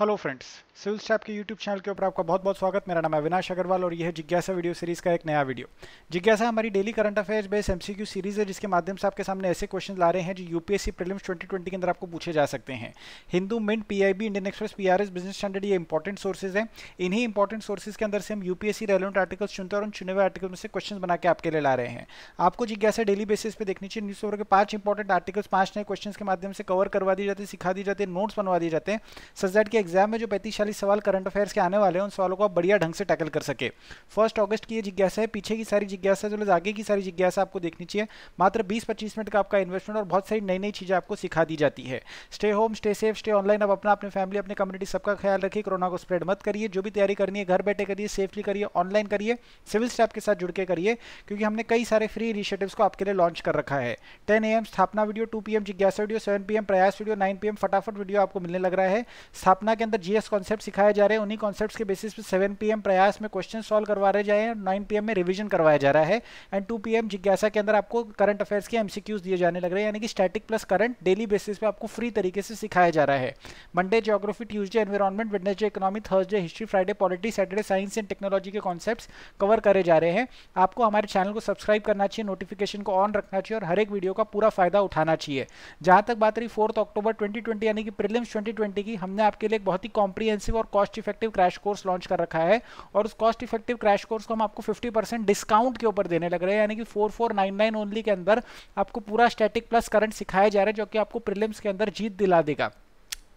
Hello friends civil step के YouTube channel के ऊपर आपका बहुत बहुत स्वागत मेरा नाम है अविनाश अग्रवाल और यह है जिज्ञासा वीडियो सीरीज का एक नया वीडियो जिज्ञासा हमारी daily current affairs base MCQ series है जिसके माध्यम से आपके सामने ऐसे क्वेश्चन ला रहे हैं जो यूपीएससी प्रीलिम्स 2020 के अंदर आपको पूछे जा सकते हैं Hindu Mint PIB Indian Express PRS Business Standard ये इंपॉर्टेंट सोर्सेज है इन्हीं इंपॉर्टेंट सोर्सेज के अंदर से हम यूपीएससी रेलिवेंट आर्टिकल चुनते हैं और उन चुने हुए आर्टिकल में से क्वेश्चन बना के आपके लिए ला रहे हैं आपको जिज्ञासा डेली बेसिस पे देखनी चाहिए न्यूज पेपर के पांच इंपॉर्टेंट आर्टिकल्स पांच नए क्वेश्चन के माध्यम से कवर करवा दिए जाते सिखा दिए जाते नोट्स बनवा दिए जाते हैं सच के एग्जाम में जो पैंतीस सवाल करंट अफेयर्स के आने वाले हैं उन सवालों को आप बढ़िया ढंग से टैकल कर सके फर्स्ट अगस्त की ये जिज्ञासा है पीछे की सारी जिज्ञासा जो आगे की सारी जिज्ञासा आपको देखनी चाहिए मात्र बीस पच्चीस मिनट का आपका इन्वेस्टमेंट और बहुत सारी नई नई चीज़ें आपको सिखा दी जाती है stay home stay safe stay online आप अपना अपने फैमिली अपने कम्युनिटी सबका ख्याल रखिए कोरोना को स्प्रेड मत करिए जो भी तैयारी करनी है घर बैठे करिए सेफली करिए ऑनलाइन करिए सिविल स्टाफ के साथ जुड़ के करिए क्योंकि हमने कई सारे फ्री इनिशिएटिव्स को आपके लिए लॉन्च कर रखा है टेन एम स्थापना वीडियो टू पी एम जिज्ञासा वीडियो सेवन पी प्रयास वीडियो नाइन पीएम फटाफट वीडियो आपको मिलने लग रहा है स्थापना के अंदर जीएस कॉन्सेप्ट सिखाए जा रहे हैं उन्हीं कॉन्सेप्ट्स के बेसिस पे 7 पीएम प्रयास में क्वेश्चन सॉल्व करवा रहे जाए नाइन पीएम में रिवीजन करवाया जा रहा है एंड टू पीएम जिज्ञासा के अंदर आपको करंट अफेयर्स के एमसीक्यूज दिए जाने लग रहे हैं यानी कि static plus current daily basis पे आपको फ्री तरीके से सिखाया जा रहा है Monday geography Tuesday environment Wednesday economy Thursday history Friday politics Saturday science and technology के कॉन्सेप्ट कवर करे जा रहे हैं आपको हमारे चैनल को सब्सक्राइब करना चाहिए नोटिफिकेशन को ऑन रखना चाहिए और हर एक वीडियो का पूरा फायदा उठाना चाहिए जहां तक बात रही फोर्थ अक्टूबर ट्वेंटी यानी कि प्रिलिम्स ट्वेंटी की हमने आपके लिए एक बहुत ही कॉम्प्रीहेंसिव और cost effective crash course launch कर रखा है और उस कॉस्ट इफेक्टिव क्रैश कोर्स को हम आपको 50 परसेंट डिस्काउंट के ऊपर देने लग रहे हैं यानी कि 4499 ओनली के अंदर आपको पूरा स्टैटिक प्लस करंट सिखाया जा रहा है जो कि आपको प्रिलिम्स के अंदर जीत दिला देगा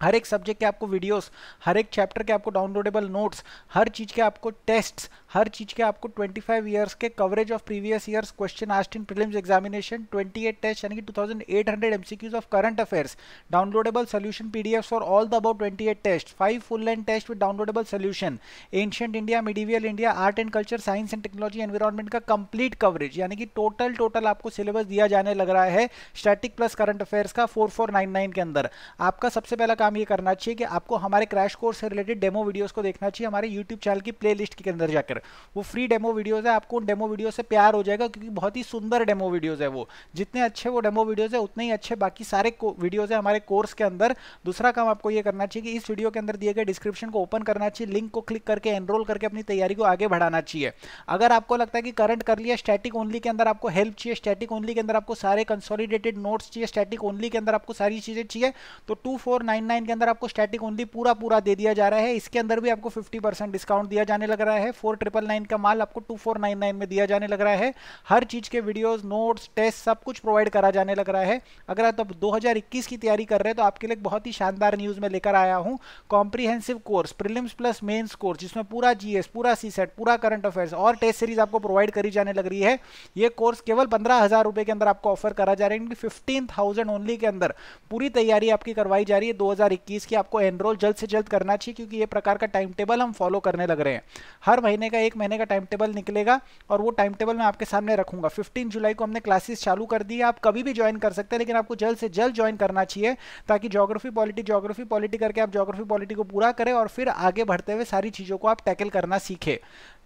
हर एक सब्जेक्ट के आपको वीडियोस हर एक चैप्टर के आपको डाउनलोडेबल नोट्स हर चीज़ के आपको टेस्ट्स हर चीज़ के आपको 25 ईयर्स के coverage of previous year question asked in prelims examination 28 test यानी कि 2800 MCQs of current affairs downloadable solution PDF for all the about eight test five full and test with downloadable solution ancient India medieval India art and culture science and technology environment का complete coverage यानी कि total total आपको syllabus दिया जाने लग रहा है static plus current affairs का फोर के अंदर आपका सबसे पहला काम काम ये करना चाहिए कि आपको हमारे क्रैश कोर्स से रिलेटेड डेमो वीडियोस को देखना चाहिए हमारे यूट्यूब चैनल की प्लेलिस्ट के अंदर जाकर वो फ्री डेमो वीडियोस है आपको उन डेमो वीडियो से प्यार हो जाएगा क्योंकि बहुत ही सुंदर डेमो वीडियोज है वो जितने अच्छे वो डेमो वीडियोज है उतने ही अच्छे बाकी सारे वीडियोज है हमारे कोर्स के अंदर दूसरा काम आपको ये करना चाहिए कि इस वीडियो के अंदर दिए गए डिस्क्रिप्शन को ओपन करना चाहिए लिंक को क्लिक करके एनरोल करके अपनी तैयारी को आगे बढ़ाना चाहिए अगर आपको लगता है कि करंट कर लिया स्टैटिक ओनली के अंदर आपको हेल्प चाहिए स्टैटिक ओनली के अंदर आपको सारे कंसोलिडेटेड नोट्स चाहिए स्टैटिक ओनली के अंदर आपको सारी चीज़ें चाहिए तो two four nine nine section के अंदर आपको स्टैटिक ओनली पूरा पूरा दे दिया जा रहा है इसके अंदर भी आपको 50 परसेंट डिस्काउंट दिया जाने लग रहा है फोर ट्रिपल नाइन का माल आपको टू फोर नाइन नाइन में दिया जाने लग रहा है हर चीज़ के वीडियोस नोट्स टेस्ट सब कुछ प्रोवाइड करा जाने लग रहा है अगर आप दो हज़ार की तैयारी कर रहे हैं तो आपके लिए बहुत ही शानदार न्यूज़ में लेकर आया हूँ comprehensive course prelims plus mains course जिसमें पूरा जी पूरा सी e पूरा करंट अफेयर्स और टेस्ट सीरीज आपको प्रोवाइड करी जाने लग रही है ये कोर्स केवल पंद्रह के अंदर आपको ऑफर करा जा रहा है फिफ्टीन ओनली के अंदर पूरी तैयारी आपकी करवाई जा रही है दो 2021 की आपको एनरोल जल्द से जल्द करना चाहिए क्योंकि ये प्रकार का टाइम टेबल हम फॉलो करने लग रहे हैं हर महीने का एक महीने का टाइम टेबल निकलेगा और वो टाइम टेबल मैं आपके सामने रखूंगा 15 जुलाई को हमने क्लासेस चालू कर दी है आप कभी भी ज्वाइन कर सकते हैं लेकिन आपको जल्द से जल्द ज्वाइन करना चाहिए ताकि जोग्राफी पॉलिटी जोग्राफी पॉलिटी करके आप जोग्राफी पॉलिटी को पूरा करें और फिर आगे बढ़ते हुए सारी चीज़ों को आप टैकल करना सीखें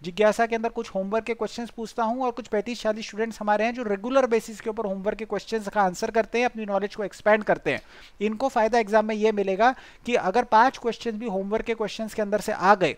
जिज्ञासा के अंदर कुछ होमवर्क के क्वेश्चंस पूछता हूँ और कुछ पैंतीस चालीस स्टूडेंट्स हमारे हैं जो रेगुलर बेसिस के ऊपर होमवर्क के क्वेश्चंस का आंसर करते हैं अपनी नॉलेज को एक्सपेंड करते हैं इनको फायदा एग्जाम में यह मिलेगा कि अगर पांच क्वेश्चन भी होमवर्क के क्वेश्चन के अंदर से आ गए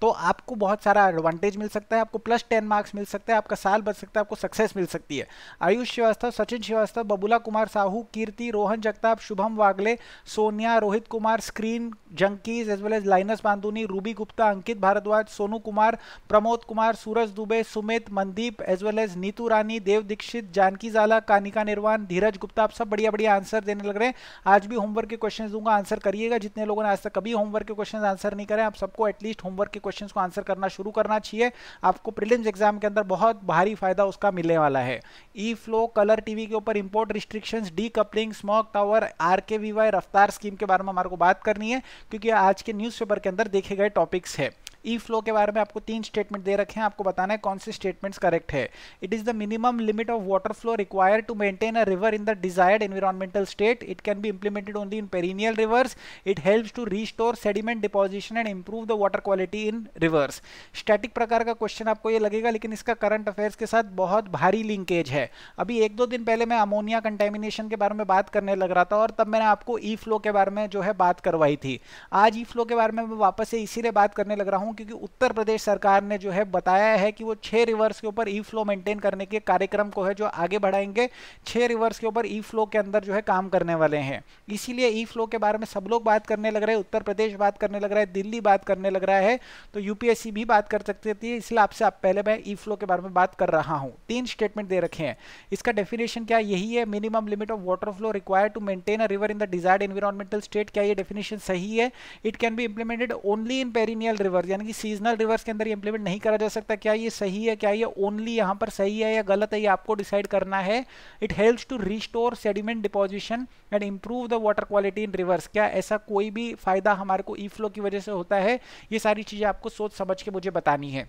तो आपको बहुत सारा एडवांटेज मिल सकता है आपको प्लस टेन मार्क्स मिल सकता है आपका साल बच सकता है आपको सक्सेस मिल सकती है Ayush Srivastava Sachin Srivastava Babula Kumar Sahu Kirti Rohan Jagtap Shubham Wagle Sonia Rohit Kumar screen junkies as well as Linus Bandhuni Ruby Gupta Ankit Bhardwaj Sonu Kumar Pramod Kumar Suraj Dubey Sumit Mandeep as well as Neetu Rani Dev Dixit Janki Jala Kanika निर्वाण धीरज गुप्ता आप सब बढ़िया बढ़िया आंसर देने लग रहे हैं आज भी होमवर्क के क्वेश्चन दूंगा आंसर करिएगा जितने लोगों ने आज तक कभी होमवर्क के क्वेश्चन आंसर नहीं करें आप सबको एटलीस्ट होमवर्क के क्वेश्चंस को आंसर करना शुरू करना चाहिए आपको प्रिलिम्स एग्जाम के अंदर बहुत भारी फायदा उसका मिलने वाला है ई फ्लो कलर टीवी के ऊपर import restriction decoupling smoke tower R K V Y रफ्तार स्कीम के बारे में हमारे को बात करनी है क्योंकि आज के न्यूज़पेपर के अंदर देखे गए टॉपिक्स है ई फ्लो के बारे में आपको तीन स्टेटमेंट दे रखे हैं आपको बताना है कौन से स्टेटमेंट्स करेक्ट है it is the minimum limit of water flow require to maintain a river in the desired environmental state it can be implemented only in perennial rivers it helps to restore sediment deposition and improve the water quality in rivers static प्रकार का question आपको ये लगेगा लेकिन इसका current affairs के साथ बहुत भारी लिंकेज है अभी एक दो दिन पहले मैं अमोनिया कंटेमिनेशन के बारे में बात करने लग रहा था और तब मैंने आपको ई फ्लो के बारे में जो है बात करवाई थी आज ई फ्लो के बारे में मैं वापस से इसीलिए बात करने लग रहा हूँ क्योंकि उत्तर प्रदेश सरकार ने जो है बताया है कि वो छः रिवर्स के ऊपर ई फ्लो मेंटेन करने के कार्यक्रम को है जो आगे बढ़ाएंगे छः रिवर्स के ऊपर ई फ्लो के अंदर जो है काम करने वाले हैं इसीलिए ई फ्लो के बारे में सब लोग बात करने लग रहे हैं उत्तर प्रदेश बात करने लग रहा है दिल्ली बात करने लग रहा है तो यूपीएससी भी बात कर सकती है इसलिए आपसे आप पहले मैं ई फ्लो के बारे में बात कर रहा हूँ तीन स्टेटमेंट दे रखे हैं इसका डेफिनेशन क्या यही है minimum limit of water flow require to maintain a river in the desired environmental state क्या ये डेफिनेशन सही है it can be implemented only in perennial river यानी कि सीजनल रिवर्स के अंदर इंप्लीमेंट नहीं करा जा सकता क्या ये सही है क्या ये ओनली यहाँ पर सही है या गलत है ये आपको डिसाइड करना है it helps to restore sediment deposition and improve the water quality in rivers क्या ऐसा कोई भी फायदा हमारे को ई फ्लो की वजह से होता है ये सारी चीज़ें आपको सोच समझ के मुझे बतानी है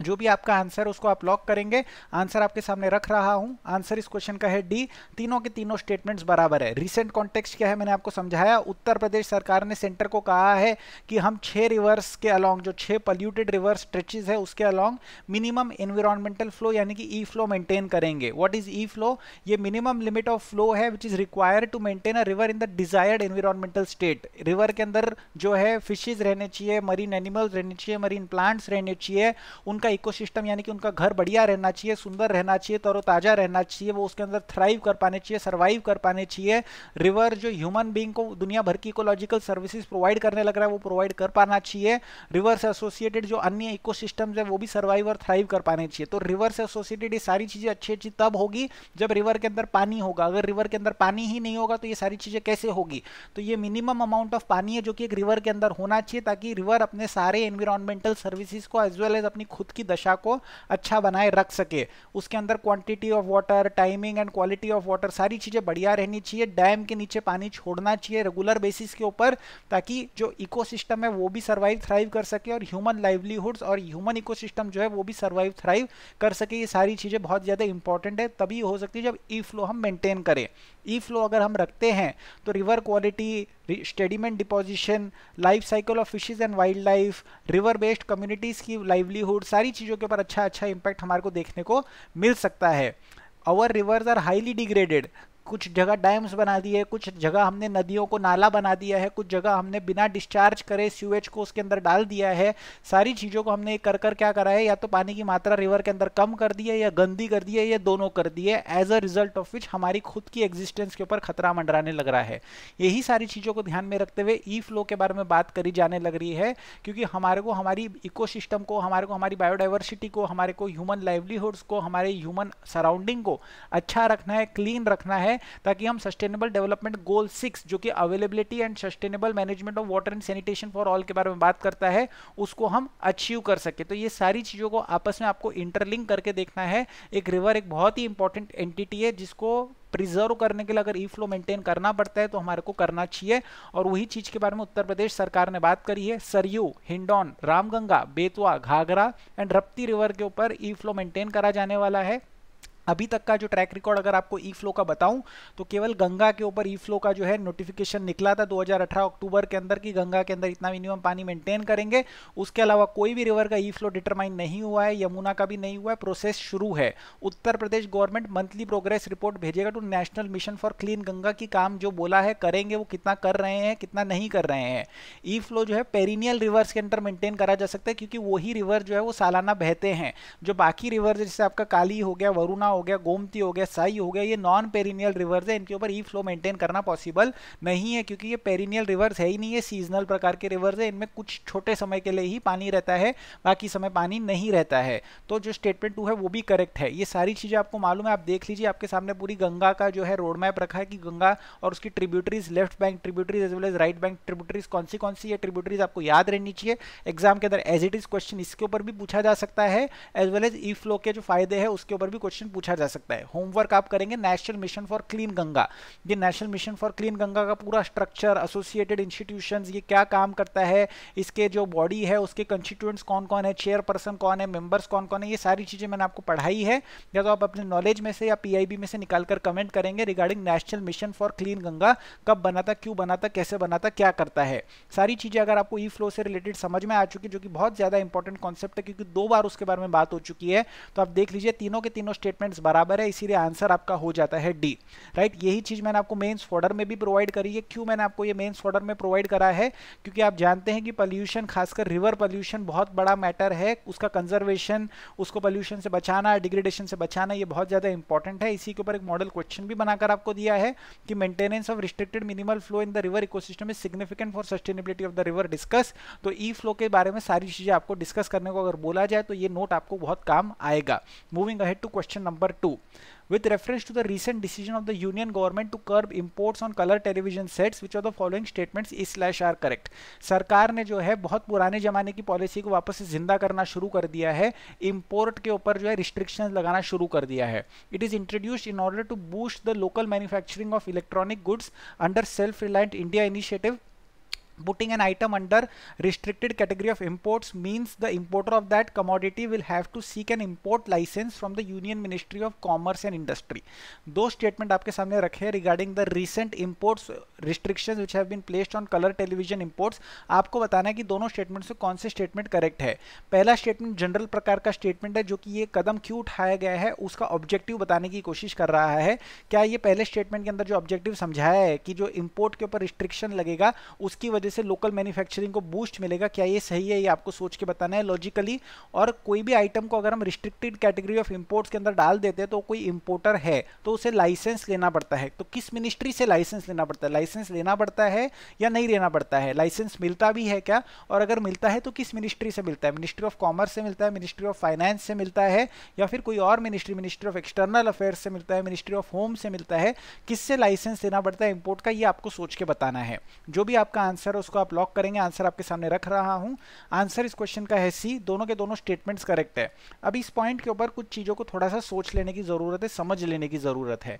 जो भी आपका आंसर उसको आप लॉक करेंगे आंसर आपके सामने रख रहा हूं आंसर इस क्वेश्चन का है डी तीनों के तीनों स्टेटमेंट्स बराबर है रिसेंट कॉन्टेक्स्ट क्या है मैंने आपको समझाया उत्तर प्रदेश सरकार ने सेंटर को कहा है कि हम छह रिवर्स के अलोंग जो छह पॉल्यूटेड रिवर्स स्ट्रेचेज है उसके अलोंग मिनिमम एनवायरमेंटल फ्लो यानी कि ई फ्लो मेंटेन करेंगे व्हाट इज ई फ्लो ये मिनिमम लिमिट ऑफ फ्लो है which is required to maintain a river in the desired environmental state river के अंदर जो है फिशेज रहने चाहिए मरीन एनिमल्स रहने चाहिए मरीन प्लांट्स रहने चाहिए उन उनका इकोसिस्टम यानी कि उनका घर बढ़िया रहना चाहिए सुंदर रहना चाहिए तरोताज़ा रहना चाहिए वो उसके अंदर थ्राइव कर पाने चाहिए सर्वाइव कर पाने चाहिए रिवर जो ह्यूमन बींग को दुनिया भर की इकोलॉजिकल सर्विसेज प्रोवाइड करने लग रहा है वो प्रोवाइड कर पाना चाहिए रिवर से एसोसिएटेड जो अन्य इको है वो भी सर्वाइव और थ्राइव कर पाने चाहिए तो रिवर से एसोसिएटेड ये सारी चीज़ें अच्छी अच्छी तब होगी जब रिवर के अंदर पानी होगा अगर रिवर के अंदर पानी ही नहीं होगा तो ये सारी चीज़ें कैसे होगी तो ये मिनिमम अमाउंट ऑफ पानी है जो कि एक रिवर के अंदर होना चाहिए ताकि रिवर अपने सारे एनवायरमेंटल सर्विसेज को एज वेल एज अपनी खुद की दशा को अच्छा बनाए रख सके उसके अंदर quantity of water timing and quality of water सारी चीज़ें बढ़िया रहनी चाहिए डैम के नीचे पानी छोड़ना चाहिए रेगुलर बेसिस के ऊपर ताकि जो इको है वो भी सर्वाइव थ्राइव कर सके और ह्यूमन लाइवलीहुड्स और ह्यूमन इको जो है वो भी सर्वाइव थ्राइव कर सके ये सारी चीज़ें बहुत ज़्यादा इंपॉर्टेंट है तभी हो सकती है जब ई e फ्लो हम मेंटेन करें ई e फ्लो अगर हम रखते हैं तो river quality sediment deposition life cycle of fishes and wild life river based communities की लाइवलीहुड सारी चीज़ों के ऊपर अच्छा अच्छा इम्पैक्ट हमारे को देखने को मिल सकता है our rivers are highly degraded कुछ जगह डैम्स बना दिए कुछ जगह हमने नदियों को नाला बना दिया है कुछ जगह हमने बिना डिस्चार्ज करे सीवेज को उसके अंदर डाल दिया है सारी चीज़ों को हमने कर कर क्या करा है या तो पानी की मात्रा रिवर के अंदर कम कर दी है या गंदी कर दी है या दोनों कर दी है as a result of which हमारी खुद की एग्जिस्टेंस के ऊपर खतरा मंडराने लग रहा है यही सारी चीज़ों को ध्यान में रखते हुए ई e फ्लो के बारे में बात करी जाने लग रही है क्योंकि हमारे को हमारी इकोसिस्टम को हमारे को हमारी बायोडाइवर्सिटी को हमारे को ह्यूमन लाइवलीहुड्स को हमारे ह्यूमन सराउंडिंग को अच्छा रखना है क्लीन रखना है है ताकि हम सस्टेनेबल डेवलपमेंट गोल सिक्स जो कि availability and sustainable management of water and sanitation for all के बारे में बात करता है उसको हम अचीव कर सके तो ये सारी चीज़ों को आपस में आपको इंटरलिंक करके देखना है एक रिवर एक बहुत ही इंपॉर्टेंट एंटिटी है जिसको प्रिजर्व करने के लिए अगर ई फ्लो मेंटेन करना पड़ता है तो हमारे को करना चाहिए और वही चीज़ के बारे में उत्तर प्रदेश सरकार ने बात करी है सरयू हिंडौन रामगंगा बेतवा घाघरा एंड रप्ती रिवर के ऊपर ई फ्लो मेंटेन करा जाने वाला है अभी तक का जो ट्रैक रिकॉर्ड अगर आपको ई फ्लो का बताऊं तो केवल गंगा के ऊपर ई फ्लो का जो है नोटिफिकेशन निकला था 2018 अक्टूबर के अंदर कि गंगा के अंदर इतना मिनिमम पानी मेंटेन करेंगे उसके अलावा कोई भी रिवर का ई फ्लो डिटरमाइन नहीं हुआ है यमुना का भी नहीं हुआ है प्रोसेस शुरू है Uttar Pradesh government monthly progress report भेजेगा to national mission for clean Ganga की काम जो बोला है करेंगे वो कितना कर रहे हैं कितना नहीं कर रहे हैं ई फ्लो जो है पेरिनियल रिवर्स के अंदर मेंटेन करा जा सकता है क्योंकि वही रिवर जो है वो सालाना बहते हैं जो बाकी रिवर जैसे आपका काली हो गया वरुणा हो गया गोमती हो गया साई हो गया ये नॉन पेरिनियल रिवर्स है इनके ऊपर ई फ्लो मेंटेन करना पॉसिबल नहीं है क्योंकि ये पेरिनियल रिवर्स है ही नहीं ये सीजनल प्रकार के रिवर्स है इनमें कुछ छोटे समय के लिए ही पानी रहता है बाकी समय पानी नहीं रहता है तो जो स्टेटमेंट टू है वो भी करेक्ट है ये सारी चीज़ें आपको मालूम है आप देख लीजिए आपके सामने पूरी गंगा का जो है रोड मैप रखा है कि गंगा और उसकी tributaries left bank tributaries as well as right bank tributaries कौन सी कौन सी ये ट्रिब्यूटरीज आपको याद रहनी चाहिए एग्जाम के अंदर एज इट इज क्वेश्चन इसके ऊपर भी पूछा जा सकता है as well as e flow के जो फायदे हैं उसके ऊपर भी क्वेश्चन पूछा जा सकता है होमवर्क आप करेंगे national mission for clean Ganga ये national mission for clean Ganga का पूरा स्ट्रक्चर एसोसिएटेड इंस्टीट्यूशन ये क्या काम करता है इसके जो बॉडी है उसके कंस्टिट्यूएंट्स कौन कौन है चेयरपर्सन कौन है मेंबर्स कौन कौन है ये सारी चीज़ें मैंने आपको पढ़ाई है या तो आप अपने नॉलेज में से या पी में से निकाल कर कमेंट करेंगे regarding national mission for clean Ganga कब बना था क्यों बना था कैसे बना था क्या करता है सारी चीज़ें अगर आपको ई फ्लो से रिलेटेड समझ में आ चुकी जो कि बहुत ज़्यादा इंपॉर्टेंट कॉन्सेप्ट है क्योंकि दो बार उसके बारे में बात हो चुकी है तो आप देख लीजिए तीनों के तीनों स्टेटमेंट डिफरेंस बराबर है इसीलिए आंसर आपका हो जाता है डी राइट right? यही चीज़ मैंने आपको मेन्स फॉर्डर में भी प्रोवाइड करी है क्यों मैंने आपको ये मेन्स फॉर्डर में प्रोवाइड करा है क्योंकि आप जानते हैं कि पॉल्यूशन खासकर रिवर पॉल्यूशन बहुत बड़ा मैटर है उसका कंजर्वेशन उसको पॉल्यूशन से बचाना डिग्रेडेशन से बचाना ये बहुत ज़्यादा इंपॉर्टेंट है इसी के ऊपर एक मॉडल क्वेश्चन भी बनाकर आपको दिया है कि maintenance of restricted minimal flow in the river ecosystem is significant for sustainability of the river discuss तो ई फ्लो के बारे में सारी चीज़ें आपको डिस्कस करने को अगर बोला जाए तो ये नोट आपको बहुत काम आएगा moving ahead to question number number 2 with reference to the recent decision of the union government to curb imports on color television sets which of the following statements is slash are correct sarkar ne jo hai bahut purane zamane ki policy ko wapas se zinda karna shuru kar diya hai import ke upar jo hai restrictions lagana shuru kar diya hai it is introduced in order to boost the local manufacturing of electronic goods under self reliant india initiative putting an item under restricted category of imports means the importer of that commodity will have to seek an import license from the union ministry of commerce and industry दो statement आपके सामने रखे हैं regarding the recent imports restrictions which have been placed on colour television imports आपको बताना है कि दोनों स्टेटमेंट से कौन से स्टेटमेंट करेक्ट है पहला स्टेटमेंट जनरल प्रकार का स्टेटमेंट है जो कि ये कदम क्यों उठाया गया है उसका ऑब्जेक्टिव बताने की कोशिश कर रहा है क्या ये पहले स्टेटमेंट के अंदर जो ऑब्जेक्टिव समझाया है कि जो इम्पोर्ट के ऊपर रिस्ट्रिक्शन लगेगा उसकी वजह वजह से लोकल मैन्युफैक्चरिंग को बूस्ट मिलेगा क्या ये सही है ये आपको सोच के बताना है लॉजिकली और कोई भी आइटम को अगर हम रिस्ट्रिक्टेड कैटेगरी ऑफ इम्पोर्ट्स के अंदर डाल देते हैं तो कोई इम्पोर्टर है तो उसे लाइसेंस लेना पड़ता है तो किस मिनिस्ट्री से लाइसेंस लेना पड़ता है लाइसेंस लेना पड़ता है या नहीं लेना पड़ता है लाइसेंस मिलता भी है क्या और अगर मिलता है तो किस मिनिस्ट्री से मिलता है मिनिस्ट्री ऑफ कॉमर्स से मिलता है मिनिस्ट्री ऑफ फाइनेंस से मिलता है या फिर कोई और ministry ministry of external affairs से मिलता है मिनिस्ट्री ऑफ होम से मिलता है किससे लाइसेंस लेना पड़ता है इम्पोर्ट का ये आपको सोच के बताना है जो भी आपका आंसर आंसर है उसको आप लॉक करेंगे आंसर आपके सामने रख रहा हूं आंसर इस क्वेश्चन का है सी दोनों के दोनों स्टेटमेंट्स करेक्ट है अब इस पॉइंट के ऊपर कुछ चीज़ों को थोड़ा सा सोच लेने की ज़रूरत है समझ लेने की ज़रूरत है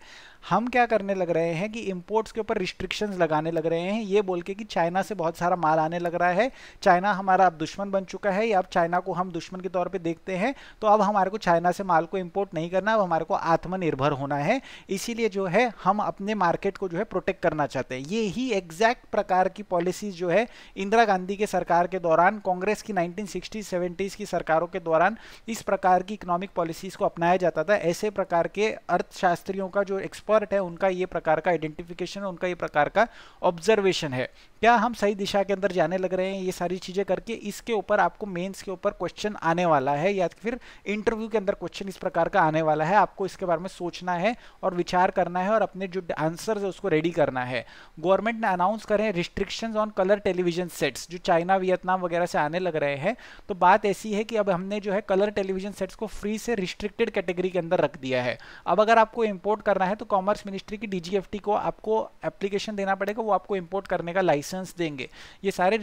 हम क्या करने लग रहे हैं कि इम्पोर्ट्स के ऊपर रिस्ट्रिक्शन लगाने लग रहे हैं ये बोल के कि चाइना से बहुत सारा माल आने लग रहा है चाइना हमारा अब दुश्मन बन चुका है या अब चाइना को हम दुश्मन के तौर पर देखते हैं तो अब हमारे को चाइना से माल को इम्पोर्ट नहीं करना अब हमारे को आत्मनिर्भर होना है इसीलिए जो है हम अपने मार्केट को जो है प्रोटेक्ट करना चाहते हैं ये ही एग्जैक्ट प्रकार की पॉलिसी पॉलिसीज जो है इंदिरा गांधी के सरकार के दौरान कांग्रेस की 1960 70s की सरकारों के दौरान इस प्रकार की इकोनॉमिक पॉलिसीज को अपनाया जाता था ऐसे प्रकार के अर्थशास्त्रियों का जो एक्सपर्ट है उनका ये प्रकार का आइडेंटिफिकेशन उनका ये प्रकार का ऑब्जर्वेशन है क्या हम सही दिशा के अंदर जाने लग रहे हैं ये सारी चीज़ें करके इसके ऊपर आपको मेंस के ऊपर क्वेश्चन आने वाला है या फिर इंटरव्यू के अंदर क्वेश्चन इस प्रकार का आने वाला है आपको इसके बारे में सोचना है और विचार करना है और अपने जो आंसर है उसको रेडी करना है गवर्नमेंट ने अनाउंस करें restriction on colour television sets जो चाइना वियतनाम वगैरह से आने लग रहे हैं तो बात ऐसी है कि अब हमने जो है कलर टेलीविजन सेट्स को फ्री से रिस्ट्रिक्टेड कैटेगरी के अंदर रख दिया है अब अगर आपको इम्पोर्ट करना है तो कॉमर्स मिनिस्ट्री की डीजीएफटी को आपको एप्लीकेशन देना पड़ेगा वो आपको इम्पोर्ट करने का लाइसेंस रिस्ट्रिक्शंस देंगे ये सारे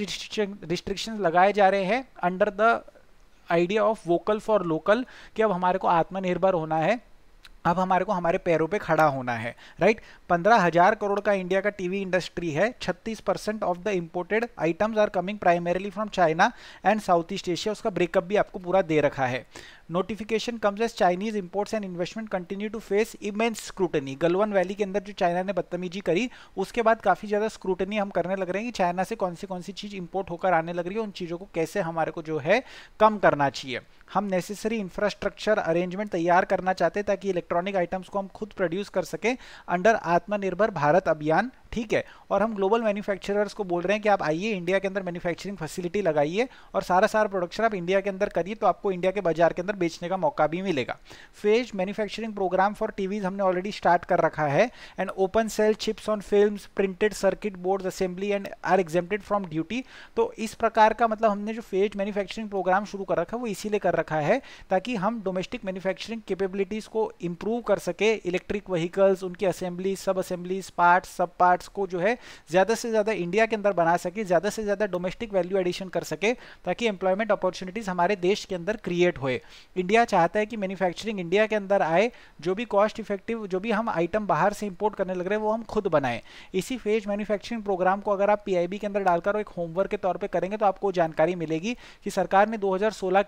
रिस्ट्रिक्शन लगाए जा रहे हैं under the idea of vocal for local कि अब हमारे को आत्मनिर्भर होना है अब हमारे को हमारे पैरों पे खड़ा होना है राइट पंद्रह हजार करोड़ का इंडिया का टीवी इंडस्ट्री है 36 percent of the imported items are coming primarily from China and South East Asia उसका ब्रेकअप भी आपको पूरा दे रखा है notification comes as Chinese imports and investment continue to face immense scrutiny Galwan valley के अंदर जो चाइना ने बदतमीजी करी उसके बाद काफ़ी ज़्यादा स्क्रूटनी हम करने लग रहे हैं कि चाइना से कौन सी कौन सी चीज़ इंपोर्ट होकर आने लग रही है उन चीज़ों को कैसे हमारे को जो है कम करना चाहिए हम नेसेसरी इंफ्रास्ट्रक्चर अरेंजमेंट तैयार करना चाहते हैं ताकि इलेक्ट्रॉनिक आइटम्स को हम खुद प्रोड्यूस कर सकें अंडर आत्मनिर्भर भारत अभियान ठीक है और हम ग्लोबल मैन्युफैक्चरर्स को बोल रहे हैं कि आप आइए इंडिया के अंदर मैन्युफैक्चरिंग फैसिलिटी लगाइए और सारा सारा प्रोडक्शन आप इंडिया के अंदर करिए तो आपको इंडिया के बाजार के अंदर बेचने का मौका भी मिलेगा phase manufacturing programme for TVs हमने ऑलरेडी स्टार्ट कर रखा है and open cell chips on film printed circuit board assembly and are exempted from duty तो इस प्रकार का मतलब हमने जो फेज मैन्युफैक्चरिंग प्रोग्राम शुरू कर रखा है वो इसीलिए कर रखा है ताकि हम डोमेस्टिक मैन्युफैक्चरिंग केपेबिलिटीज को इंप्रूव कर सके इलेक्ट्रिक व्हीकल्स उनकी assembly sub assemblies part sub part products को जो है ज़्यादा से ज़्यादा इंडिया के अंदर बना सके ज़्यादा से ज़्यादा डोमेस्टिक वैल्यू एडिशन कर सके ताकि एम्प्लॉयमेंट अपॉर्चुनिटीज़ हमारे देश के अंदर क्रिएट होए इंडिया चाहता है कि मैन्युफैक्चरिंग इंडिया के अंदर आए जो भी कॉस्ट इफेक्टिव जो भी हम आइटम बाहर से इम्पोर्ट करने लग रहे हैं वो हम खुद बनाएं इसी फेज मैन्युफैक्चरिंग प्रोग्राम को अगर आप पी के अंदर डालकर एक होमवर्क के तौर पर करेंगे तो आपको जानकारी मिलेगी कि सरकार ने दो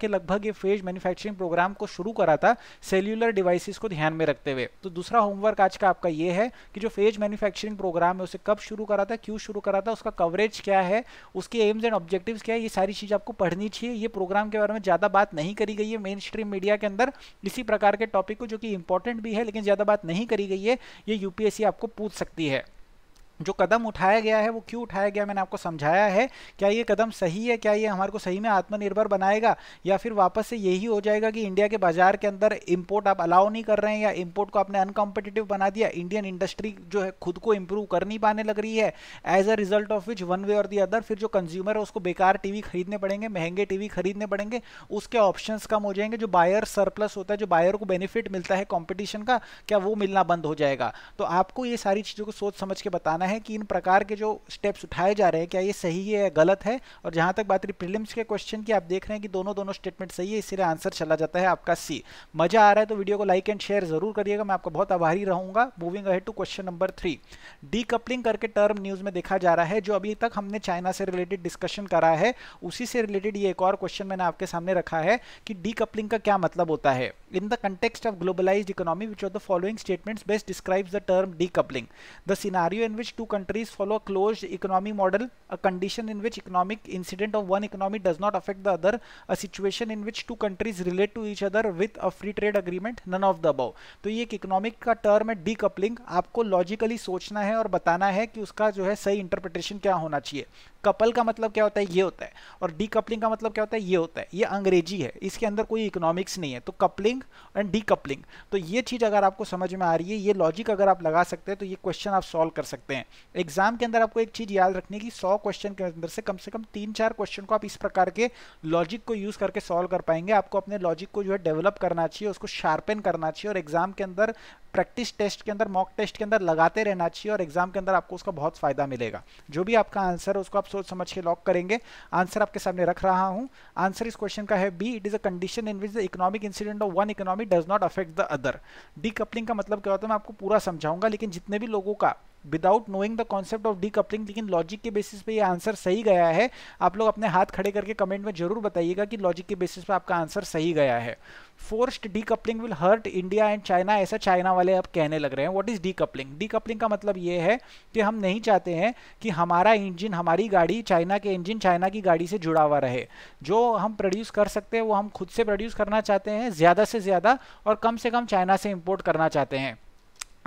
के लगभग ये फेज मैन्युफैक्चरिंग प्रोग्राम को शुरू करा था सेल्यूलर डिवाइसिस को ध्यान में रखते हुए तो दूसरा होमवर्क आज का आपका ये है कि जो फेज मैन्युफैक्चरिंग प्रोग्राम में उसे कब शुरू करा था क्यों शुरू करा था उसका कवरेज क्या है उसके एम्स एंड ऑब्जेक्टिव क्या है ये सारी चीज़ आपको पढ़नी चाहिए ये प्रोग्राम के बारे में ज़्यादा बात नहीं करी गई है मेन स्ट्रीम मीडिया के अंदर इसी प्रकार के टॉपिक को जो कि इंपॉर्टेंट भी है लेकिन ज़्यादा बात नहीं करी गई है ये यूपीएससी आपको पूछ सकती है जो कदम उठाया गया है वो क्यों उठाया गया मैंने आपको समझाया है क्या ये कदम सही है क्या ये हमारे को सही में आत्मनिर्भर बनाएगा या फिर वापस से यही हो जाएगा कि इंडिया के बाजार के अंदर इम्पोर्ट आप अलाउ नहीं कर रहे हैं या इम्पोर्ट को आपने अनकम्पिटेटिव बना दिया इंडियन इंडस्ट्री जो है खुद को इम्प्रूव कर नहीं पाने लग रही है as a result of which one way और दी अदर फिर जो कंज्यूमर है उसको बेकार टीवी खरीदने पड़ेंगे महंगे टीवी खरीदने पड़ेंगे उसके ऑप्शन कम हो जाएंगे जो बायर सरप्लस होता है जो बायर को बेनिफिट मिलता है कॉम्पिटिशन का क्या वो मिलना बंद हो जाएगा तो आपको ये सारी चीज़ों को सोच समझ के बताना है है कि इन प्रकार के जो स्टेप्स उठाए जा रहे हैं क्या ये सही है या गलत है और जहां तक बात रही प्रिलिम्स के क्वेश्चन की आप देख रहे हैं कि दोनों दोनों स्टेटमेंट सही है इसीलिए आंसर चला जाता है आपका सी मजा आ रहा है तो वीडियो को लाइक एंड शेयर जरूर करिएगा मैं आपका बहुत आभारी रहूंगा moving ahead to question number three D करके टर्म न्यूज़ में देखा जा रहा है जो अभी तक हमने चाइना से रिलेटेड डिस्कशन करा है उसी से रिलेटेड ये एक और क्वेश्चन मैंने आपके सामने रखा है कि डी का क्या मतलब होता है in the context of globalised economy which of the following statements best describes the term D the scenario in which two two countries follow a closed economy model, a condition in which economic incident of one economy does not affect the other, a situation in which two countries relate to each other with a free trade agreement, none of the above. तो ये एक economic का term है decoupling आपको logically सोचना है और बताना है कि उसका जो है सही इंटरप्रिटेशन क्या होना चाहिए कपल का मतलब क्या होता है ये होता है और डीकपलिंग का मतलब क्या होता है ये होता है ये अंग्रेजी है इसके अंदर कोई इकोनॉमिक्स नहीं है तो कपलिंग एंड डीकपलिंग तो ये चीज़ अगर आपको समझ में आ रही है ये लॉजिक अगर आप लगा सकते हैं तो ये क्वेश्चन आप सॉल्व कर सकते हैं हैं एग्जाम के अंदर आपको एक चीज याद रखनी है कि सौ क्वेश्चन के अंदर से कम से कम तीन चार क्वेश्चन को आप इस प्रकार के लॉजिक को यूज करके सॉल्व कर पाएंगे आपको अपने लॉजिक को जो है डेवलप करना चाहिए उसको शार्पन करना चाहिए और एग्जाम के अंदर प्रैक्टिस टेस्ट के अंदर मॉक टेस्ट के अंदर लगाते रहना चाहिए और एग्जाम के अंदर आपको उसका बहुत फायदा मिलेगा जो भी आपका आंसर है उसको आप सोच समझ के लॉक करेंगे आंसर आपके सामने रख रहा हूं आंसर इस क्वेश्चन का है B it is a condition in which the economic incident of one economy does not affect the other decoupling का मतलब क्या होता है मैं आपको पूरा समझाऊंगा लेकिन जितने भी लोगों का without knowing the concept of decoupling लेकिन लॉजिक के बेसिस पे ये आंसर सही गया है आप लोग अपने हाथ खड़े करके कमेंट में जरूर बताइएगा कि लॉजिक के बेसिस पे आपका आंसर सही गया है forced decoupling will hurt India and China ऐसा चाइना वाले अब कहने लग रहे हैं व्हाट इज डीकपलिंग डीकपलिंग का मतलब ये है कि हम नहीं चाहते हैं कि हमारा इंजन हमारी गाड़ी चाइना के इंजन चाइना की गाड़ी से जुड़ा हुआ रहे जो हम प्रोड्यूस कर सकते हैं वो हम खुद से प्रोड्यूस करना चाहते हैं ज़्यादा से ज़्यादा और कम से कम चाइना से इम्पोर्ट करना चाहते हैं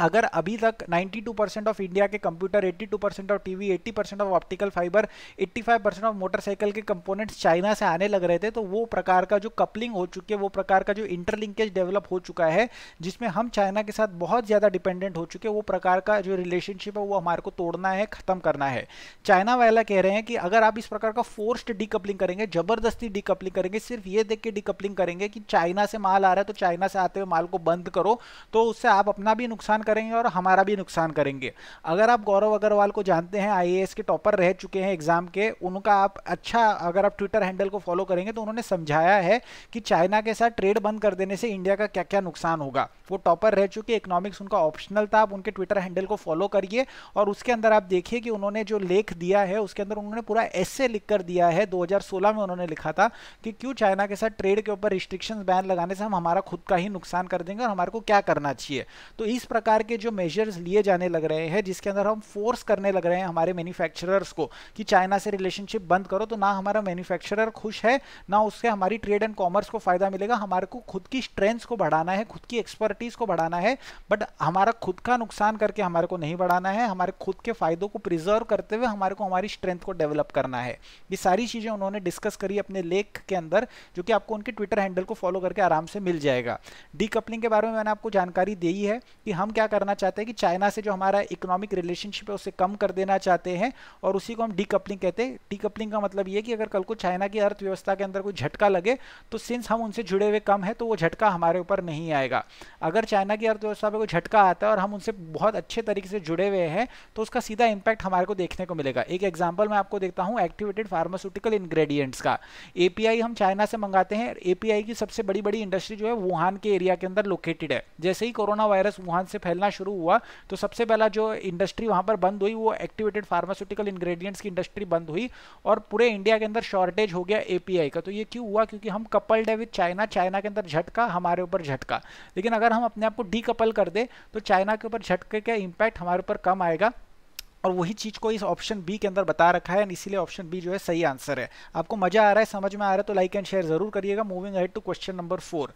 अगर अभी तक 92 परसेंट ऑफ इंडिया के computer 82 percent of TV 80 percent of optical fibre 85 percent of motorcycle के कंपोनेंट्स चाइना से आने लग रहे थे तो वो प्रकार का जो कपलिंग हो चुकी है वो प्रकार का जो इंटरलिंकेज डेवलप हो चुका है जिसमें हम चाइना के साथ बहुत ज़्यादा डिपेंडेंट हो चुके हैं वो प्रकार का जो रिलेशनशिप है वो हमारे को तोड़ना है ख़त्म करना है चाइना वाला कह रहे हैं कि अगर आप इस प्रकार का फोर्स्ड डिकपलिंग करेंगे ज़बरदस्ती डिकपलिंग करेंगे सिर्फ ये देख के डिकपलिंग करेंगे कि चाइना से माल आ रहा है तो चाइना से आते हुए माल को बंद करो तो उससे आप अपना भी नुकसान करेंगे और हमारा भी नुकसान करेंगे अगर आप गौरव अग्रवाल को जानते हैं आई के टॉपर रह चुके हैं एग्जाम के उनका आप अच्छा अगर आप ट्विटर हैंडल को फॉलो करेंगे तो उन्होंने समझाया है कि चाइना के साथ ट्रेड बंद कर देने से इंडिया का क्या क्या नुकसान होगा वो टॉपर रह चुके इकोनॉमिक्स उनका ऑप्शनल था आप उनके ट्विटर हैंडल को फॉलो करिए और उसके अंदर आप देखिए कि उन्होंने जो लेख दिया है उसके अंदर उन्होंने पूरा ऐसे लिख कर दिया है 2016 में उन्होंने लिखा था कि क्यों चाइना के साथ ट्रेड के ऊपर रिस्ट्रिक्शन बैन लगाने से हम हमारा खुद का ही नुकसान कर देंगे और हमारे को क्या करना चाहिए तो इस प्रकार प्रकार के जो मेजर्स लिए जाने लग रहे हैं जिसके अंदर हम फोर्स करने लग रहे हैं हमारे मैन्युफैक्चरर्स को कि चाइना से रिलेशनशिप बंद करो तो ना हमारा मैन्युफैक्चरर खुश है ना उससे हमारी ट्रेड एंड कॉमर्स को फायदा मिलेगा हमारे को खुद की स्ट्रेंथ्स को बढ़ाना है खुद की एक्सपर्टीज को बढ़ाना है बट हमारा खुद का नुकसान करके हमारे को नहीं बढ़ाना है हमारे खुद के फायदों को प्रिजर्व करते हुए हमारे को हमारी स्ट्रेंथ को डेवलप करना है ये सारी चीज़ें उन्होंने डिस्कस करी अपने लेख के अंदर जो कि आपको उनके ट्विटर हैंडल को फॉलो करके आराम से मिल जाएगा डी के बारे में मैंने आपको जानकारी दी है कि हम क्या क्या करना चाहते हैं कि चाइना से जो हमारा इकोनॉमिक रिलेशनशिप है उसे कम कर देना चाहते हैं और उसी को हम डीकपलिंग कहते हैं डीकपलिंग का मतलब ये कि अगर कल को चाइना की अर्थव्यवस्था के अंदर कोई झटका लगे तो सिंस हम उनसे जुड़े हुए कम है तो वो झटका हमारे ऊपर नहीं आएगा अगर चाइना की अर्थव्यवस्था पर कोई झटका आता है और हम उनसे बहुत अच्छे तरीके से जुड़े हुए हैं तो उसका सीधा इंपैक्ट हमारे को देखने को मिलेगा एक एग्जाम्पल मैं आपको देखता हूँ एक्टिवेटेड फार्मास्यूटिकल इन्ग्रेडियंट्स का ए हम चाइना से मंगाते हैं ए की सबसे बड़ी बड़ी इंडस्ट्री जो है वुहान के एरिया के अंदर लोकेटेड है जैसे ही कोरोना वायरस वुहान से फैल फैलना शुरू हुआ तो सबसे पहला जो इंडस्ट्री वहां पर बंद हुई वो एक्टिवेटेड फार्मास्यूटिकल इंग्रेडिएंट्स की इंडस्ट्री बंद हुई और पूरे इंडिया के अंदर शॉर्टेज हो गया एपीआई का तो ये क्यों हुआ क्योंकि हम कपल्ड है विद चाइना चाइना के अंदर झटका हमारे ऊपर झटका लेकिन अगर हम अपने आप को डीकपल कर दे तो चाइना के ऊपर झटके का इम्पैक्ट हमारे ऊपर कम आएगा और वही चीज़ को इस ऑप्शन बी के अंदर बता रखा है इसीलिए ऑप्शन बी जो है सही आंसर है आपको मजा आ रहा है समझ में आ रहा है तो लाइक एंड शेयर जरूर करिएगा moving head to question number four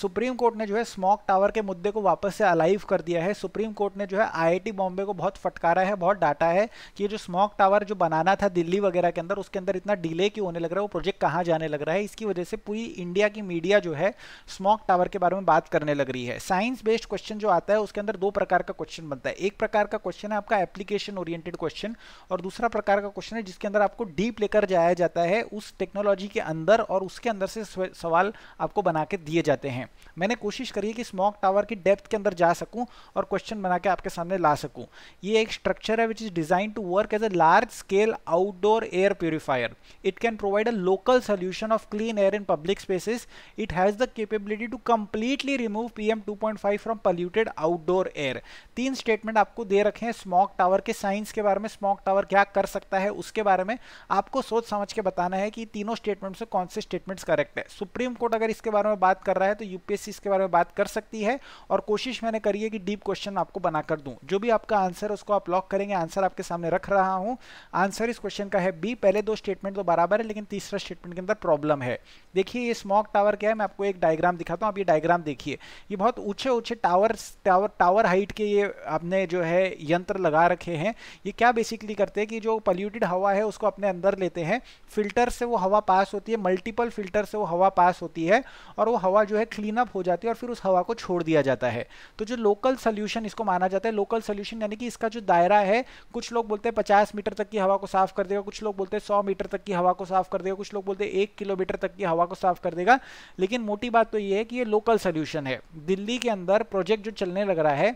supreme court ने जो है स्मॉक टावर के मुद्दे को वापस से अलाइव कर दिया है सुप्रीम कोर्ट ने जो है आईआईटी बॉम्बे को बहुत फटकारा है बहुत डाटा है कि जो स्मॉक टावर जो बनाना था दिल्ली वगैरह के अंदर उसके अंदर इतना डिले क्यों होने लग रहा है वो प्रोजेक्ट कहाँ जाने लग रहा है इसकी वजह से पूरी इंडिया की मीडिया जो है स्मॉक टावर के बारे में बात करने लग रही है साइंस बेस्ड क्वेश्चन जो आता है उसके अंदर दो प्रकार का क्वेश्चन बनता है एक प्रकार का क्वेश्चन है आपका एप्लीकेशन ओरिएंटेड क्वेश्चन और दूसरा प्रकार का क्वेश्चन है जिसके अंदर आपको डीप लेकर जाया जाता है उस टेक्नोलॉजी के अंदर और उसके अंदर से सवाल आपको बना के दिए जाते हैं हैं मैंने कोशिश करी है कि स्मॉक टावर की डेप्थ के अंदर जा सकूं और क्वेश्चन बना के आपके सामने ला सकूं ये एक स्ट्रक्चर है which is design to work as a large scale outdoor air purifier it can provide a local solution of clean air in public spaces it has the capability to completely remove P M from polluted outdoor air तीन statement आपको दे रखे हैं smog tower के science के बारे में smog tower क्या कर सकता है उसके बारे में आपको सोच समझ के बताना है कि तीनों स्टेटमेंट से कौन से स्टेटमेंट्स करेक्ट है सुप्रीम कोर्ट अगर इसके बारे में बात कर रहा है तो यूपीएससी इसके बारे में बात कर सकती है और कोशिश मैंने करी है कि डीप क्वेश्चन आपको बनाकर दूं जो भी आपका आंसर उसको आप लॉक करेंगे आंसर आपके सामने रख रहा हूं आंसर इस क्वेश्चन का है बी पहले दो स्टेटमेंट तो बराबर है लेकिन तीसरा स्टेटमेंट के अंदर प्रॉब्लम है देखिए ये स्मॉक टावर क्या है मैं आपको एक डायग्राम दिखाता हूँ आप ये डायग्राम देखिए ये बहुत ऊंचे ऊंचे टावर टावर टावर हाइट के ये आपने जो है यंत्र लगा रखे हैं ये क्या बेसिकली करते हैं कि जो पल्यूटेड हवा है उसको अपने अंदर लेते हैं फिल्टर से वो हवा पास होती है मल्टीपल फिल्टर से वो हवा पास होती है और वो हवा जो है क्लीन अप हो जाती है और फिर उस हवा को छोड़ दिया जाता है तो जो लोकल सोल्यूशन इसको माना जाता है लोकल सोल्यूशन यानी कि इसका जो दायरा है कुछ लोग बोलते हैं पचास मीटर तक की हवा को साफ कर देगा कुछ लोग बोलते हैं सौ मीटर तक की हवा को साफ कर देगा कुछ लोग बोलते हैं एक किलोमीटर तक की हवा को साफ कर देगा लेकिन मोटी बात तो ये है कि ये लोकल सोल्यूशन है दिल्ली के अंदर प्रोजेक्ट जो चलने लग रहा है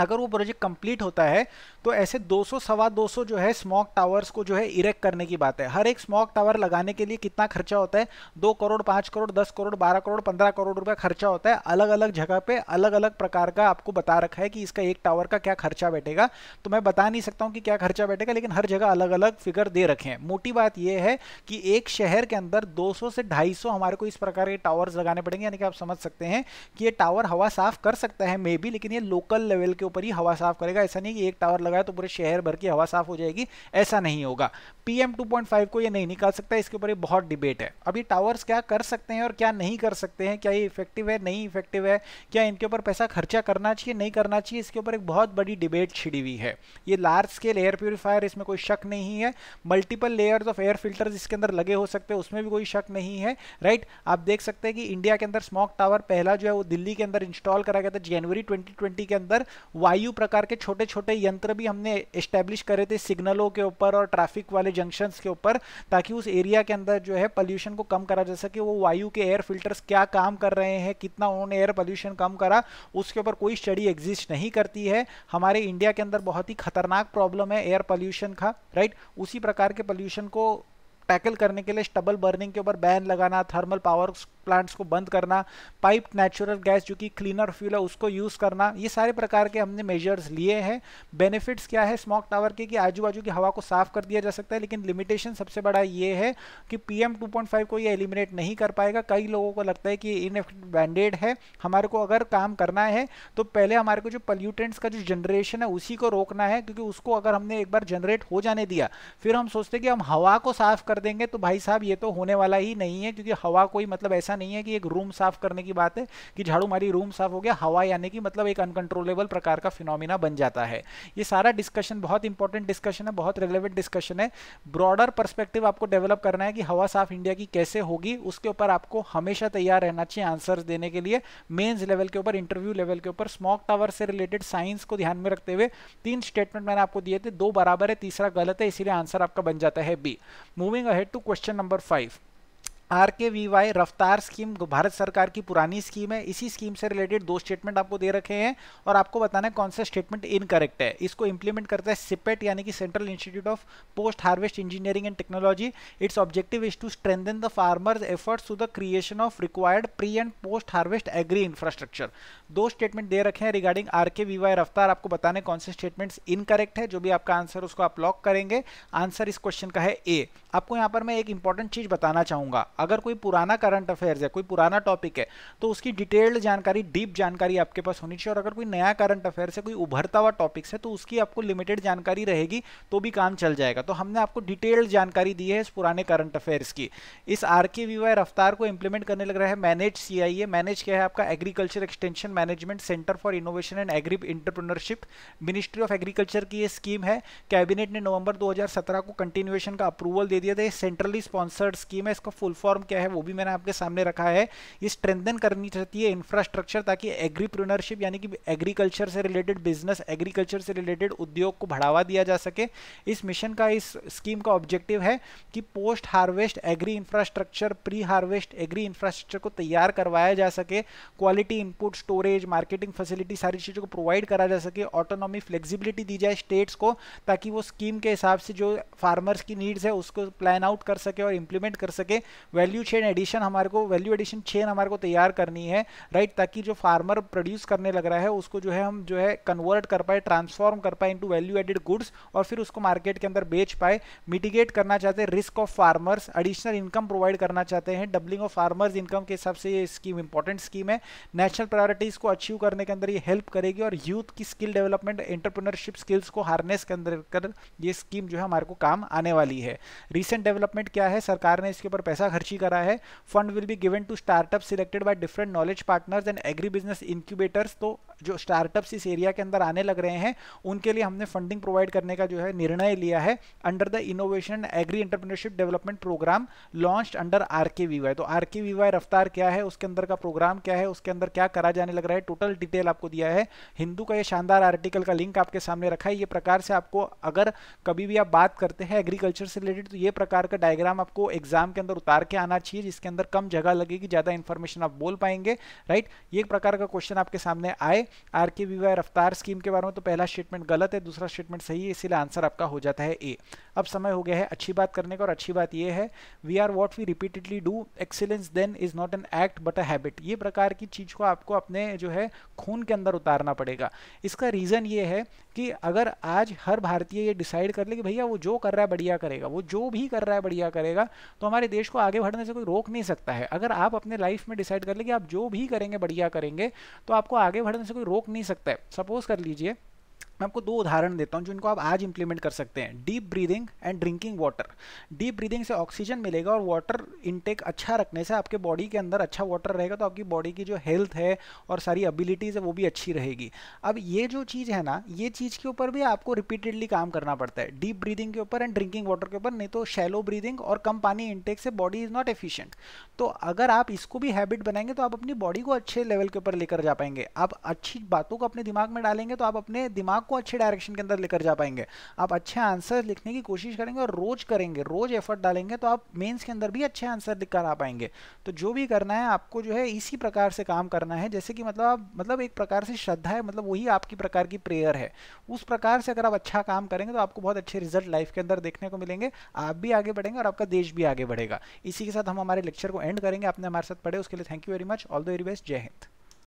अगर वो प्रोजेक्ट कंप्लीट होता है तो ऐसे 200 सवा 200 जो है स्मॉक टावर्स को जो है इरेक्ट करने की बात है हर एक स्मॉक टावर लगाने के लिए कितना खर्चा होता है दो करोड़ पाँच करोड़ दस करोड़ बारह करोड़ पंद्रह करोड़ रुपया खर्चा होता है अलग अलग जगह पे अलग अलग प्रकार का आपको बता रखा है कि इसका एक टावर का क्या खर्चा बैठेगा तो मैं बता नहीं सकता हूँ कि क्या खर्चा बैठेगा लेकिन हर जगह अलग अलग फिगर दे रखे हैं मोटी बात यह है कि एक शहर के अंदर दो से ढाई हमारे को इस प्रकार के टावर्स लगाने पड़ेंगे यानी कि आप समझ सकते हैं कि ये टावर हवा साफ कर सकता है मे बी लेकिन ये लोकल लेवल लेवल के ऊपर ही हवा साफ करेगा ऐसा नहीं कि एक टावर लगाए तो पूरे शहर भर की हवा साफ हो जाएगी ऐसा नहीं होगा पीएम 2.5 को ये नहीं निकाल सकता इसके ऊपर बहुत डिबेट है अभी टावर्स क्या कर सकते हैं और क्या नहीं कर सकते हैं क्या ये इफेक्टिव है नहीं इफेक्टिव है क्या इनके ऊपर पैसा खर्चा करना चाहिए नहीं करना चाहिए इसके ऊपर एक बहुत बड़ी डिबेट छिड़ी हुई है ये लार्ज स्केल एयर प्योरीफायर इसमें कोई शक नहीं है multiple layers of air filter इसके अंदर लगे हो सकते हैं उसमें भी कोई शक नहीं है राइट आप देख सकते हैं कि इंडिया के अंदर स्मॉक टावर पहला जो है वो दिल्ली के अंदर इंस्टॉल करा गया था जनवरी 2020 के अंदर वायु प्रकार के छोटे छोटे यंत्र भी हमने इस्टेब्लिश करे थे सिग्नलों के ऊपर और ट्रैफिक वाले जंक्शंस के ऊपर ताकि उस एरिया के अंदर जो है पॉल्यूशन को कम करा जा सके वो वायु के एयर फिल्टर्स क्या काम कर रहे हैं कितना उन्होंने एयर पॉल्यूशन कम करा उसके ऊपर कोई स्टडी एग्जिस्ट नहीं करती है हमारे इंडिया के अंदर बहुत ही खतरनाक प्रॉब्लम है एयर पॉल्यूशन का राइट उसी प्रकार के पॉल्यूशन को टैकल करने के लिए स्टबल बर्निंग के ऊपर बैन लगाना थर्मल पावर प्लांट्स को बंद करना पाइप नेचुरल गैस जो कि क्लीनर फ्यूल है उसको यूज़ करना ये सारे प्रकार के हमने मेजर्स लिए हैं बेनिफिट्स क्या है स्मॉक टावर के कि आजू बाजू की हवा को साफ कर दिया जा सकता है लेकिन लिमिटेशन सबसे बड़ा ये है कि पी एम को ये एलिमिनेट नहीं कर पाएगा कई लोगों को लगता है कि इन बैंडेड है हमारे को अगर काम करना है तो पहले हमारे को जो पल्यूटेंट्स का जो जनरेशन है उसी को रोकना है क्योंकि उसको अगर हमने एक बार जनरेट हो जाने दिया फिर हम सोचते कि हम हवा को साफ कर देंगे तो भाई साहब ये तो होने वाला ही नहीं है क्योंकि हवा कोई मतलब ऐसा ऐसा नहीं है कि एक रूम साफ करने की बात है कि झाड़ू मारी रूम साफ हो गया हवा यानी कि मतलब एक अनकंट्रोलेबल प्रकार का फिनोमिना बन जाता है ये सारा डिस्कशन बहुत इंपॉर्टेंट डिस्कशन है बहुत रिलेवेंट डिस्कशन है ब्रॉडर परस्पेक्टिव आपको डेवलप करना है कि हवा साफ इंडिया की कैसे होगी उसके ऊपर आपको हमेशा तैयार रहना चाहिए आंसर देने के लिए मेन्स लेवल के ऊपर इंटरव्यू लेवल के ऊपर स्मॉक टावर से रिलेटेड साइंस को ध्यान में रखते हुए तीन स्टेटमेंट मैंने आपको दिए थे दो बराबर है तीसरा गलत है इसीलिए आंसर आपका बन जाता है B moving ahead to question number five R K V Y रफ्तार स्कीम भारत सरकार की पुरानी स्कीम है इसी स्कीम से रिलेटेड दो स्टेटमेंट आपको दे रखे हैं और आपको बताना है कौन सा स्टेटमेंट इनकरेक्ट है इसको इंप्लीमेंट करता है सिपेट e यानी कि central institute of post harvest engineering and technology its objective is to strengthen the farmers efforts to the creation of required pre and post harvest agri infrastructure दो statement दे रखे हैं regarding R K V Y Raftaar आपको बताने कौन से statements incorrect है जो भी आपका आंसर उसको आप लॉक करेंगे आंसर इस क्वेश्चन का है ए आपको यहाँ पर मैं एक इंपॉर्टेंट चीज बताना चाहूंगा अगर कोई पुराना करंट अफेयर्स है कोई पुराना टॉपिक है तो उसकी डिटेल्ड जानकारी डीप जानकारी आपके पास होनी चाहिए और अगर कोई नया करंट अफेयर्स है कोई उभरता हुआ टॉपिक्स है तो उसकी आपको लिमिटेड जानकारी रहेगी तो भी काम चल जाएगा तो हमने आपको डिटेल्ड जानकारी दी है इस पुराने करंट अफेयर्स की इस आर के रफ्तार को इम्प्लीमेंट करने लग रहा है मैनेज सी आई ए मैनेज क्या है आपका agriculture extension management centre for innovation and agri entrepreneurship ministry of agriculture की ये स्कीम है कैबिनेट ने नवंबर 2017 को कंटिन्यूएशन का अप्रूवल दे दिया था ये सेंट्रली स्पॉन्सर्ड स्कीम है इसका फुल फॉर्म फॉर्म क्या है वो भी मैंने आपके सामने रखा है ये स्ट्रेंथन करनी चाहती है इंफ्रास्ट्रक्चर ताकि एग्रीप्रिनरशिप यानी कि एग्रीकल्चर से रिलेटेड बिजनेस एग्रीकल्चर से रिलेटेड उद्योग को बढ़ावा दिया जा सके इस मिशन का इस स्कीम का ऑब्जेक्टिव है कि post harvest agri infrastructure pre harvest agri infrastructure को तैयार करवाया जा सके quality input storage marketing facility सारी चीज़ों को प्रोवाइड करा जा सके ऑटोनॉमी फ्लेक्सिबिलिटी दी जाए स्टेट्स को ताकि वो स्कीम के हिसाब से जो फार्मर्स की नीड्स है उसको प्लान आउट कर सके और इम्प्लीमेंट कर सके वैल्यू चेन एडिशन हमारे को वैल्यू एडिशन चेन हमारे को तैयार करनी है राइट ताकि जो फार्मर प्रोड्यूस करने लग रहा है उसको जो है हम जो है कन्वर्ट कर पाए ट्रांसफॉर्म कर pi into value added goods और फिर उसको मार्केट के अंदर बेच पाए मिटिगेट करना चाहते हैं risk of farmers additional income provide करना चाहते हैं डबलिंग ऑफ फार्मर्स इनकम के हिसाब से ये स्कीम इंपॉर्टेंट स्कीम है नेशनल प्रायोरिटीज़ को अचीव करने के अंदर ये हेल्प करेगी और यूथ की स्किल डेवलपमेंट एंटरप्रेन्योरशिप स्किल्स को हार्नेस के अंदर कर ये स्कीम जो है हमारे को काम आने वाली है रिसेंट डेवलपमेंट क्या है सरकार ने इसके ऊपर पैसा खर्च खर्ची करा है fund will be given to startup selected by different knowledge partners and agri business incubators तो जो स्टार्टअप्स इस एरिया के अंदर आने लग रहे हैं उनके लिए हमने फंडिंग प्रोवाइड करने का जो है निर्णय लिया है under the innovation agri entrepreneurship development programme launch under R K V Y तो आर के वीवाई रफ्तार क्या है उसके अंदर का प्रोग्राम क्या है उसके अंदर क्या करा जाने लग रहा है टोटल डिटेल आपको दिया है हिंदू का ये शानदार आर्टिकल का लिंक आपके सामने रखा है ये प्रकार से आपको अगर कभी भी आप बात करते हैं एग्रीकल्चर से रिलेटेड तो ये प्रकार का डायग्राम आपको एग्जाम के अंदर उतार के आना चाहिए जिसके अंदर कम जगह लगेगी ज़्यादा इन्फॉर्मेशन आप बोल पाएंगे राइट ये प्रकार का क्वेश्चन आपके सामने आए आर के वी वाई रफ्तार स्कीम के बारे में तो पहला स्टेटमेंट गलत है दूसरा स्टेटमेंट सही है इसीलिए आंसर आपका हो जाता है ए अब समय हो गया है अच्छी बात करने का और अच्छी बात यह है we are what we repeatedly do excellence then is not an act but a habit ये प्रकार की चीज़ को आपको अपने जो है खून के अंदर उतारना पड़ेगा इसका रीज़न ये है कि अगर आज हर भारतीय ये डिसाइड कर ले कि भैया वो जो कर रहा है बढ़िया करेगा वो जो भी कर रहा है बढ़िया करेगा तो हमारे देश को आगे बढ़ने से कोई रोक नहीं सकता है अगर आप अपने लाइफ में डिसाइड कर ले कि आप जो भी करेंगे बढ़िया करेंगे तो आपको आगे बढ़ने से कोई रोक नहीं सकता है सपोज कर लीजिए मैं आपको दो उदाहरण देता हूँ जिनको आप आज इंप्लीमेंट कर सकते हैं deep breathing and drinking water deep breathing से ऑक्सीजन मिलेगा और वाटर इनटेक अच्छा रखने से आपके बॉडी के अंदर अच्छा वाटर रहेगा तो आपकी बॉडी की जो हेल्थ है और सारी एबिलिटीज़ है वो भी अच्छी रहेगी अब ये जो चीज़ है ना ये चीज़ के ऊपर भी आपको रिपीटेडली काम करना पड़ता है डीप ब्रीदिंग के ऊपर एंड ड्रिंकिंग वाटर के ऊपर नहीं तो शैलो ब्रीदिंग और कम पानी इनटेक से बॉडी इज़ नॉट एफिशियंट तो अगर आप इसको भी हैबिट बनाएंगे तो आप अपनी बॉडी को अच्छे लेवल के ऊपर लेकर जा पाएंगे आप अच्छी बातों को अपने दिमाग में डालेंगे तो आप अपने दिमाग आपको अच्छे डायरेक्शन के अंदर लेकर जा पाएंगे आप अच्छे आंसर लिखने की कोशिश करेंगे और रोज करेंगे रोज एफर्ट डालेंगे तो आप मेन्स के अंदर भी अच्छे आंसर लिखकर आ पाएंगे तो जो भी करना है आपको जो है इसी प्रकार से काम करना है जैसे कि मतलब आप मतलब एक प्रकार से श्रद्धा है मतलब वही आपकी प्रकार की प्रेयर है उस प्रकार से अगर आप अच्छा काम करेंगे तो आपको बहुत अच्छे रिजल्ट लाइफ के अंदर देखने को मिलेंगे आप भी आगे बढ़ेंगे और आपका देश भी आगे बढ़ेगा इसी के साथ हम हमारे लेक्चर को एंड करेंगे आपने हमारे साथ पढ़े उसके लिए thank you very much all the very best जय हिंद